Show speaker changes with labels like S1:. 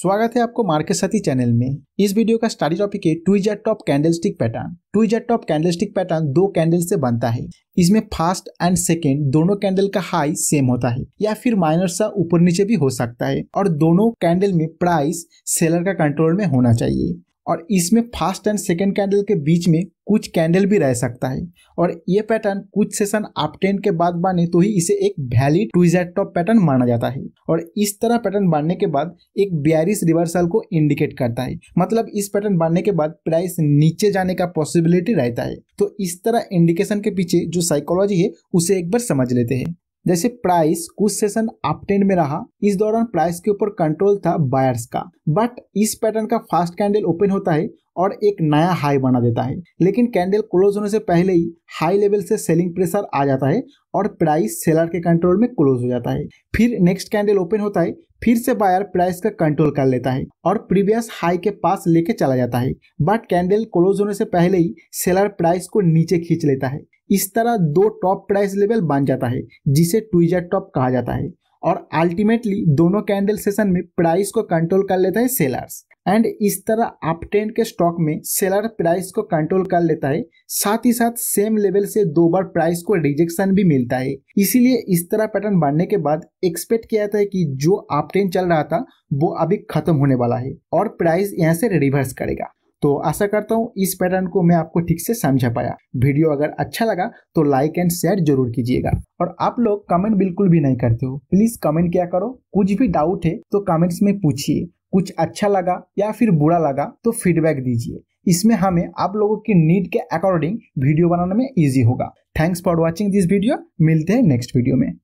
S1: स्वागत है आपको मार्केट साथी चैनल में इस वीडियो का स्टडी टॉपिक है tweezer top candlestick pattern tweezer top candlestick pattern दो कैंडल से बनता है इसमें फर्स्ट एंड सेकेंड दोनों कैंडल का हाई सेम होता है या फिर माइनर सा ऊपर नीचे भी हो सकता है और दोनों कैंडल में प्राइस सेलर का कंट्रोल में होना चाहिए और इसमें फर्स्ट एंड सेकेंड कैंडल के बीच में कुछ कैंडल भी रह सकता है और ये पैटर्न कुछ सेशन अप ट्रेंड के बाद बने तो ही इसे एक वैलिड ट्विजेट टॉप पैटर्न माना जाता है और इस तरह पैटर्न बनने के बाद एक बियरिस रिवर्सल को इंडिकेट करता है मतलब इस पैटर्न बनने के बाद प्राइस नीचे जाने का पॉसिबिलिटी रहता है तो इस तरह इंडिकेशन के पीछे जो साइकोलॉजी है उसे एक बार समझ लेते हैं जैसे प्राइस कुछ सेशन अपटेंड में रहा इस दौरान प्राइस के ऊपर कंट्रोल था बायर्स का बट इस पैटर्न का फास्ट कैंडल ओपन होता है और एक नया हाई बना देता है लेकिन कैंडल क्लोज होने से पहले ही हाई लेवल से सेलिंग प्रेशर आ जाता है और प्राइस सेलर के कंट्रोल में क्लोज हो जाता है फिर नेक्स्ट कैंडल ओपन होता है फिर से बायर प्राइस का कंट्रोल कर लेता है और प्रीवियस हाई के पास लेके चला जाता है बट कैंडल क्लोज होने से पहले ही सेलर प्राइस को नीचे खींच लेता है इस तरह दो टॉप प्राइस लेवल बन जाता है जिसे ट्विजर टॉप कहा जाता है और अल्टीमेटली दोनों कैंडल सेशन में प्राइस को कंट्रोल कर लेता है सेलर्स एंड इस तरह ट्रेंड के स्टॉक में सेलर प्राइस को कंट्रोल कर लेता है साथ ही साथ सेम लेवल से दो बार प्राइस को रिजेक्शन भी मिलता है इसीलिए इस तरह पैटर्न बनने के बाद एक्सपेक्ट किया जाता है कि जो ट्रेंड चल रहा था वो अभी खत्म होने वाला है और प्राइस यहाँ से रिवर्स करेगा तो आशा करता हूँ इस पैटर्न को मैं आपको ठीक से समझा पाया वीडियो अगर अच्छा लगा तो लाइक एंड शेयर जरूर कीजिएगा और आप लोग कमेंट बिल्कुल भी नहीं करते हो प्लीज कमेंट क्या करो कुछ भी डाउट है तो कमेंट्स में पूछिए कुछ अच्छा लगा या फिर बुरा लगा तो फीडबैक दीजिए इसमें हमें आप लोगों की नीड के अकॉर्डिंग वीडियो बनाने में इजी होगा thanks for watching this video मिलते हैं नेक्स्ट वीडियो में